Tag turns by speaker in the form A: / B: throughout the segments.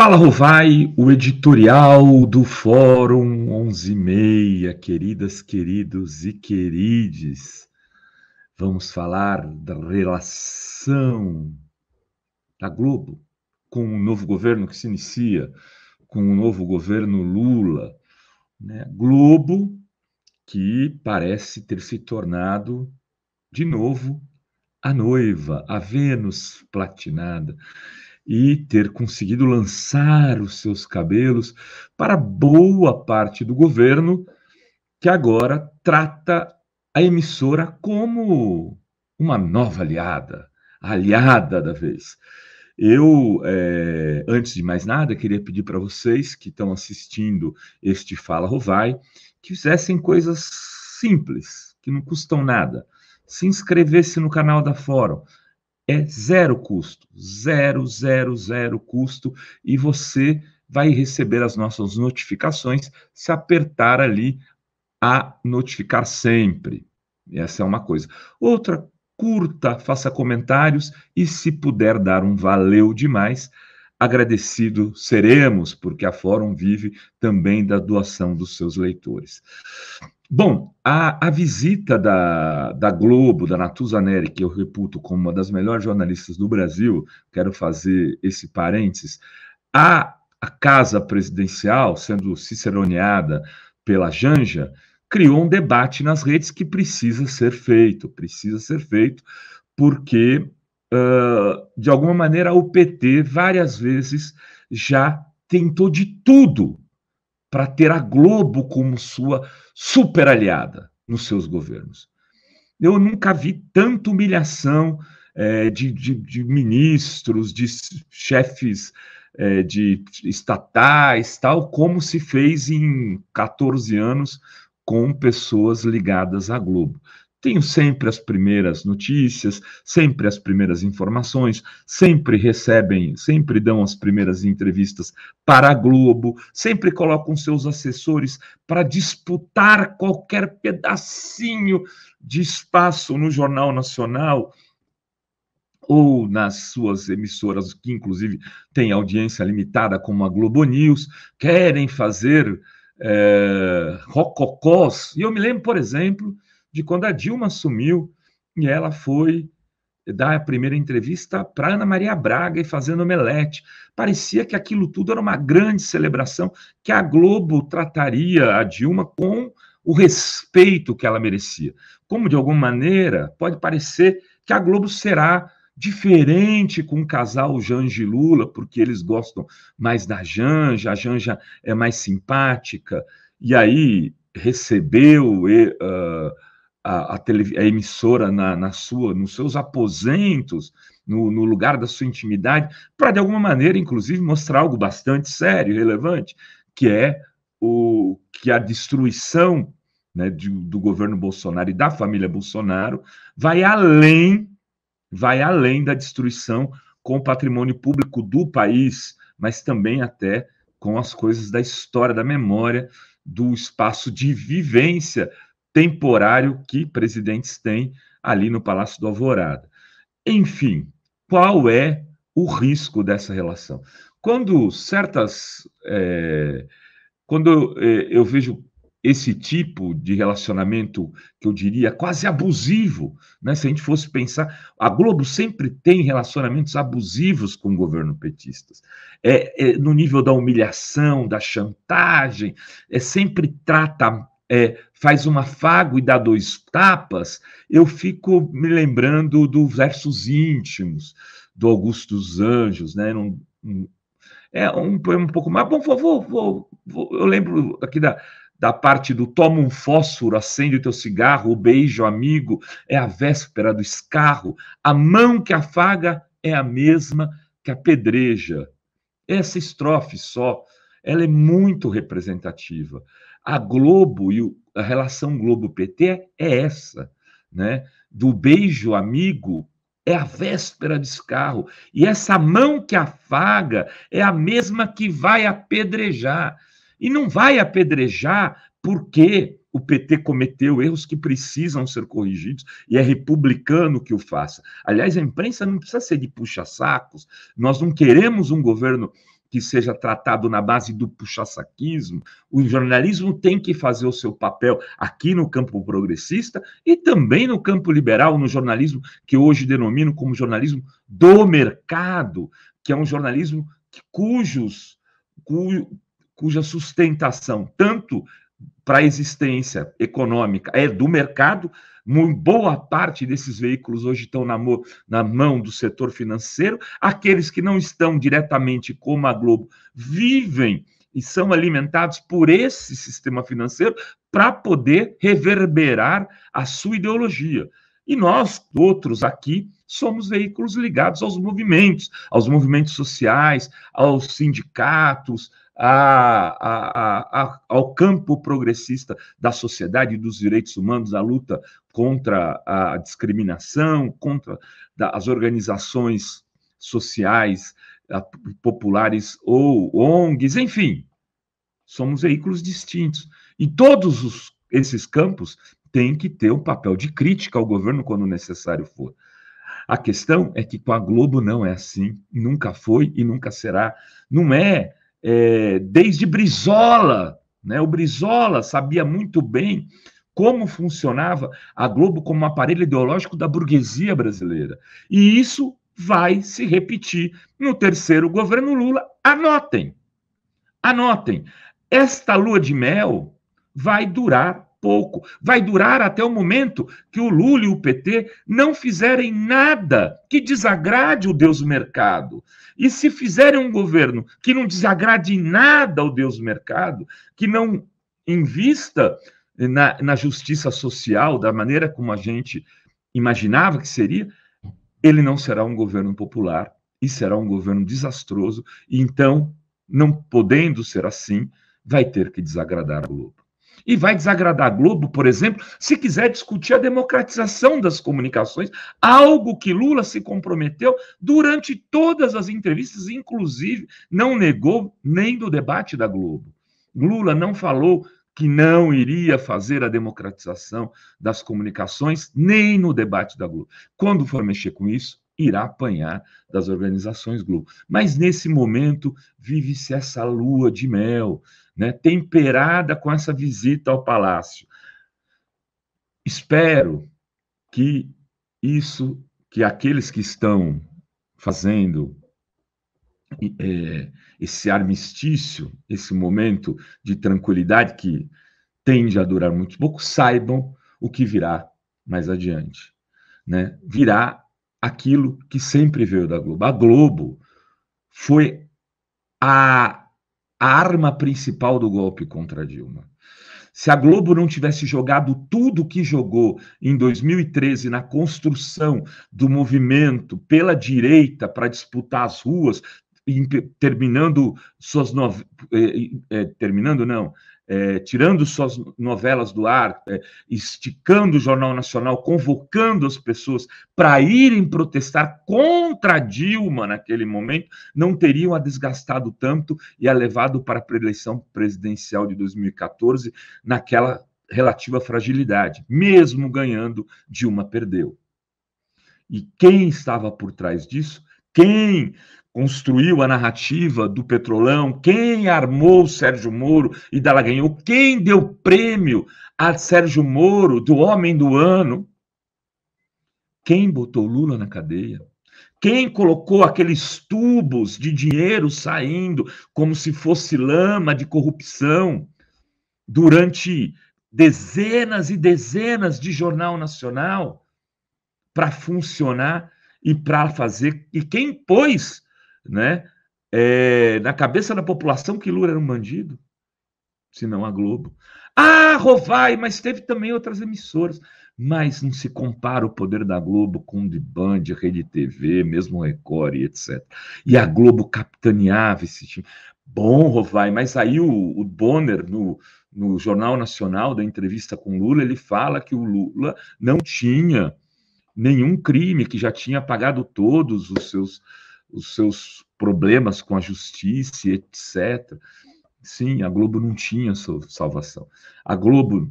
A: Fala Rovai, o editorial do Fórum 11:30, queridas, queridos e querides. Vamos falar da relação da Globo com o novo governo que se inicia, com o novo governo Lula, né? Globo que parece ter se tornado de novo a noiva, a Vênus platinada e ter conseguido lançar os seus cabelos para boa parte do governo que agora trata a emissora como uma nova aliada, aliada da vez. Eu, é, antes de mais nada, queria pedir para vocês que estão assistindo este Fala Rovai que fizessem coisas simples, que não custam nada. Se inscrevesse no canal da Fórum, é zero custo, zero, zero, zero custo, e você vai receber as nossas notificações se apertar ali a notificar sempre. Essa é uma coisa. Outra, curta, faça comentários e, se puder dar um valeu demais, agradecido seremos, porque a Fórum vive também da doação dos seus leitores. Bom, a, a visita da, da, Globo, da Natuza Neri, que eu reputo como uma das melhores jornalistas do Brasil, quero fazer esse parênteses, a, a casa presidencial, sendo ciceroneada pela Janja, criou um debate nas redes que precisa ser feito, precisa ser feito, porque, uh, de alguma maneira, o PT várias vezes já tentou de tudo para ter a Globo como sua super aliada nos seus governos. Eu nunca vi tanta humilhação é, de, de, de, ministros, de chefes é, de estatais, tal, como se fez em 14 anos com pessoas ligadas à Globo. Tenho sempre as primeiras notícias, sempre as primeiras informações, sempre recebem, sempre dão as primeiras entrevistas para a Globo, sempre colocam seus assessores para disputar qualquer pedacinho de espaço no Jornal Nacional ou nas suas emissoras, que inclusive têm audiência limitada, como a Globo News, querem fazer é, rococós. E eu me lembro, por exemplo de quando a Dilma assumiu e ela foi dar a primeira entrevista para Ana Maria Braga e fazendo omelete. Parecia que aquilo tudo era uma grande celebração, que a Globo trataria a Dilma com o respeito que ela merecia. Como, de alguma maneira, pode parecer que a Globo será diferente com o casal Janja e Lula, porque eles gostam mais da Janja, a Janja é mais simpática, e aí recebeu. E, uh, a, a, a emissora na, na, sua, nos seus aposentos, no, no lugar da sua intimidade, para de alguma maneira, inclusive, mostrar algo bastante sério, relevante, que é o que a destruição né, de, do governo Bolsonaro e da família Bolsonaro vai além, vai além da destruição com o patrimônio público do país, mas também até com as coisas da história, da memória, do espaço de vivência temporário que presidentes têm ali no Palácio do Alvorada. Enfim, qual é o risco dessa relação? Quando certas. É, quando eu, é, eu vejo esse tipo de relacionamento que eu diria quase abusivo, né? Se a gente fosse pensar, a Globo sempre tem relacionamentos abusivos com o governo petista. É, é, no nível da humilhação, da chantagem, é sempre trata é, faz um afago e dá dois tapas, eu fico me lembrando dos versos íntimos do Augusto dos Anjos, né? Um, um, é um poema um pouco mais. Bom, vou, vou, vou, eu lembro aqui da, da parte do toma um fósforo, acende o teu cigarro, o beijo, amigo, é a véspera do escarro, a mão que afaga é a mesma que apedreja. Essa estrofe só, ela é muito representativa a Globo e a relação Globo-PT é essa, né? Do beijo amigo é a véspera de escarro. E essa mão que afaga é a mesma que vai apedrejar. E não vai apedrejar porque o PT cometeu erros que precisam ser corrigidos e é republicano que o faça. Aliás, a imprensa não precisa ser de puxa-sacos. Nós não queremos um governo que seja tratado na base do puxa-saquismo. O jornalismo tem que fazer o seu papel aqui no campo progressista e também no campo liberal, no jornalismo que hoje denomino como jornalismo do mercado, que é um jornalismo cujos, cuja sustentação tanto para a existência econômica, é do mercado. Boa parte desses veículos hoje estão na, na mão do setor financeiro. Aqueles que não estão diretamente, como a Globo, vivem e são alimentados por esse sistema financeiro para poder reverberar a sua ideologia. E nós, outros aqui, somos veículos ligados aos movimentos, aos movimentos sociais, aos sindicatos, a, a, ao campo progressista da sociedade e dos direitos humanos, a luta contra a discriminação, contra da, as organizações sociais, a, populares ou ONGs, enfim, somos veículos distintos. E todos os, esses campos têm que ter um papel de crítica ao governo quando necessário for. A questão é que com a Globo não é assim, nunca foi e nunca será. Não é é, desde Brizola, né? O Brizola sabia muito bem como funcionava a Globo como um aparelho ideológico da burguesia brasileira. E isso vai se repetir no terceiro governo Lula. Anotem, anotem, esta lua de mel vai durar pouco. Vai durar até o momento que o Lula e o PT não fizerem nada que desagrade o Deus mercado. E se fizerem um governo que não desagrade nada o Deus mercado, que não invista na, na justiça social da maneira como a gente imaginava que seria, ele não será um governo popular e será um governo desastroso. E então, não podendo ser assim, vai ter que desagradar o Lula. E vai desagradar a Globo, por exemplo, se quiser discutir a democratização das comunicações, algo que Lula se comprometeu durante todas as entrevistas, inclusive não negou nem do debate da Globo. Lula não falou que não iria fazer a democratização das comunicações, nem no debate da Globo. Quando for mexer com isso, irá apanhar das organizações Globo. Mas nesse momento vive-se essa lua de mel, né, temperada com essa visita ao palácio. Espero que isso, que aqueles que estão fazendo é, esse armistício, esse momento de tranquilidade que tende a durar muito pouco, saibam o que virá mais adiante. Né? Virá aquilo que sempre veio da Globo. A Globo foi a, a arma principal do golpe contra Dilma. Se a Globo não tivesse jogado tudo que jogou em 2013 na construção do movimento pela direita para disputar as ruas, terminando suas nove... Eh, eh, terminando não é, tirando suas novelas do ar, é, esticando o Jornal Nacional, convocando as pessoas para irem protestar contra Dilma naquele momento, não teriam a desgastado tanto e a levado para a preeleição presidencial de 2014 naquela relativa fragilidade. Mesmo ganhando, Dilma perdeu. E quem estava por trás disso quem construiu a narrativa do Petrolão, quem armou Sérgio Moro e ganhou? quem deu prêmio a Sérgio Moro do Homem do Ano, quem botou Lula na cadeia, quem colocou aqueles tubos de dinheiro saindo como se fosse lama de corrupção durante dezenas e dezenas de jornal nacional para funcionar e para fazer. E quem pôs né, é, na cabeça da população que Lula era um bandido? Se não a Globo. Ah, Rovai, mas teve também outras emissoras. Mas não se compara o poder da Globo com o de Band, Rede TV, mesmo Record e etc. E a Globo capitaneava esse time. Bom, Rovai, mas aí o, o Bonner, no, no Jornal Nacional, da entrevista com Lula, ele fala que o Lula não tinha nenhum crime, que já tinha pagado todos os seus, os seus problemas com a justiça, etc. Sim, a Globo não tinha salvação. A Globo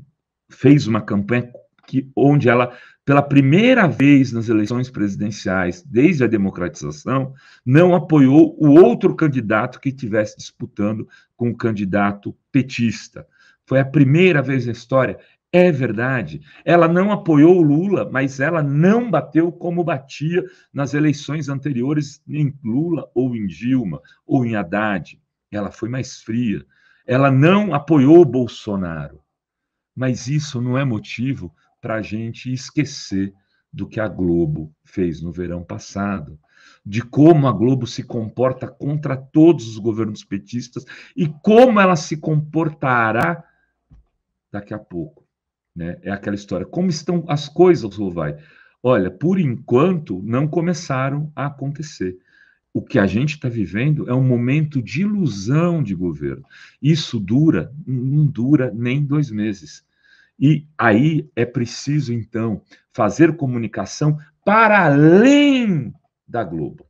A: fez uma campanha que, onde ela, pela primeira vez nas eleições presidenciais, desde a democratização, não apoiou o outro candidato que estivesse disputando com o candidato petista. Foi a primeira vez na história. É verdade. Ela não apoiou o Lula, mas ela não bateu como batia nas eleições anteriores em Lula ou em Dilma ou em Haddad. Ela foi mais fria. Ela não apoiou Bolsonaro. Mas isso não é motivo para a gente esquecer do que a Globo fez no verão passado, de como a Globo se comporta contra todos os governos petistas e como ela se comportará daqui a pouco. Né? É aquela história. Como estão as coisas, Rovai? Olha, por enquanto não começaram a acontecer. O que a gente está vivendo é um momento de ilusão de governo. Isso dura, não dura nem dois meses. E aí é preciso, então, fazer comunicação para além da Globo.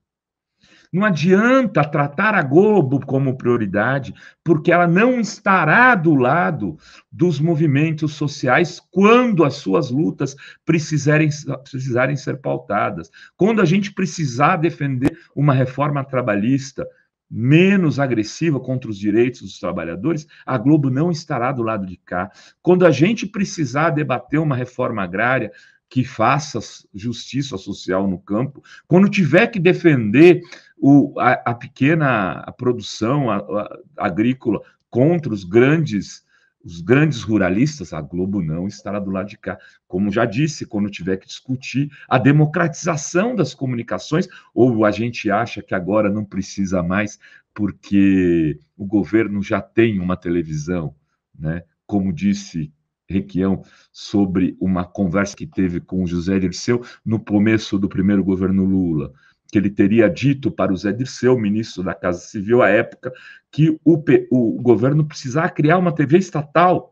A: Não adianta tratar a Globo como prioridade, porque ela não estará do lado dos movimentos sociais quando as suas lutas precisarem, precisarem ser pautadas. Quando a gente precisar defender uma reforma trabalhista menos agressiva contra os direitos dos trabalhadores, a Globo não estará do lado de cá. Quando a gente precisar debater uma reforma agrária, que faça justiça social no campo, quando tiver que defender o, a, a pequena a produção a, agrícola contra os grandes os grandes ruralistas, a Globo não estará do lado de cá. Como já disse, quando tiver que discutir a democratização das comunicações, ou a gente acha que agora não precisa mais, porque o governo já tem uma televisão, né? Como disse Requião sobre uma conversa que teve com José Dirceu no começo do primeiro governo Lula que ele teria dito para o Zé Dirceu, ministro da Casa Civil à época, que o, o governo precisava criar uma TV estatal,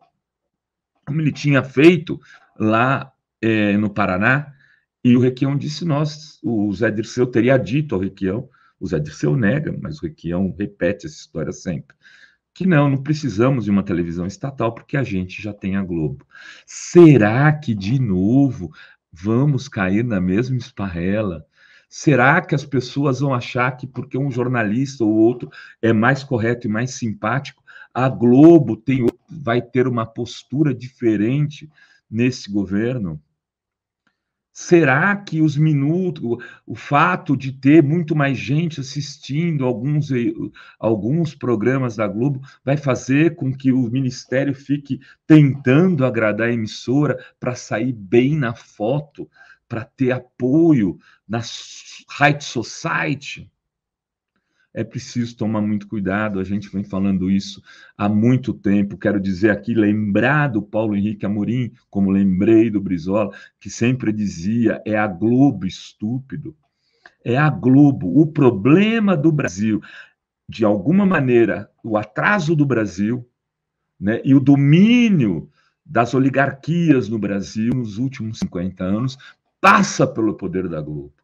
A: como ele tinha feito lá é, no Paraná. E o Requião disse: nós, o Zé Dirceu teria dito ao Requião, o Zé Dirceu nega, mas o Requião repete essa história sempre que não, não precisamos de uma televisão estatal porque a gente já tem a Globo. Será que de novo vamos cair na mesma esparrela Será que as pessoas vão achar que porque um jornalista ou outro é mais correto e mais simpático, a Globo tem, vai ter uma postura diferente nesse governo? Será que os minutos, o fato de ter muito mais gente assistindo alguns, alguns programas da Globo, vai fazer com que o ministério fique tentando agradar a emissora para sair bem na foto? para ter apoio na Right Society. É preciso tomar muito cuidado, a gente vem falando isso há muito tempo. Quero dizer aqui, lembrar do Paulo Henrique Amorim, como lembrei do Brizola, que sempre dizia: é a Globo, estúpido. É a Globo. O problema do Brasil, de alguma maneira, o atraso do Brasil né, e o domínio das oligarquias no Brasil nos últimos 50 anos passa pelo poder da Globo.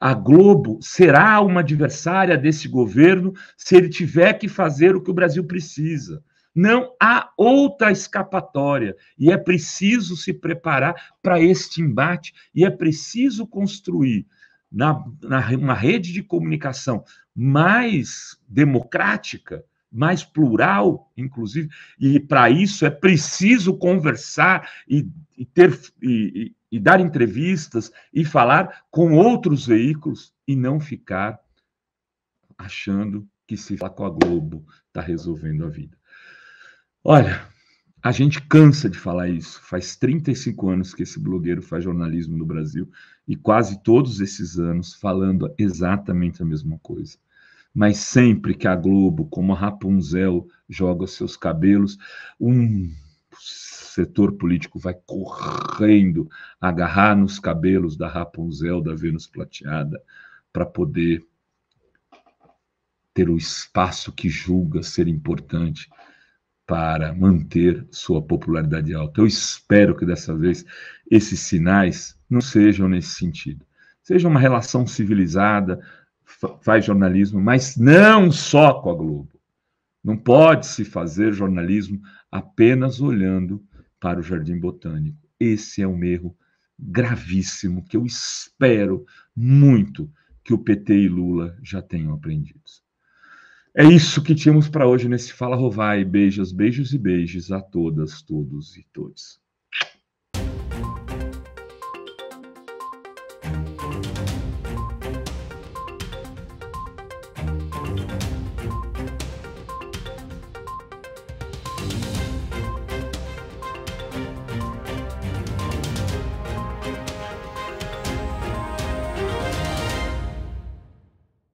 A: A Globo será uma adversária desse governo se ele tiver que fazer o que o Brasil precisa. Não há outra escapatória. E é preciso se preparar para este embate e é preciso construir na, na, uma rede de comunicação mais democrática, mais plural, inclusive, e para isso é preciso conversar e, e ter e, e dar entrevistas e falar com outros veículos e não ficar achando que se falar com a Globo está resolvendo a vida. Olha, a gente cansa de falar isso. Faz 35 anos que esse blogueiro faz jornalismo no Brasil e quase todos esses anos falando exatamente a mesma coisa. Mas sempre que a Globo, como a Rapunzel, joga seus cabelos, um setor político vai correndo agarrar nos cabelos da Rapunzel, da Vênus Plateada, para poder ter o espaço que julga ser importante para manter sua popularidade alta. Eu espero que dessa vez esses sinais não sejam nesse sentido. Seja uma relação civilizada, faz jornalismo, mas não só com a Globo. Não pode se fazer jornalismo apenas olhando para o Jardim Botânico. Esse é um erro gravíssimo que eu espero muito que o PT e Lula já tenham aprendido. É isso que tínhamos para hoje nesse Fala Rovai. Beijos, beijos e beijos a todas, todos e todos.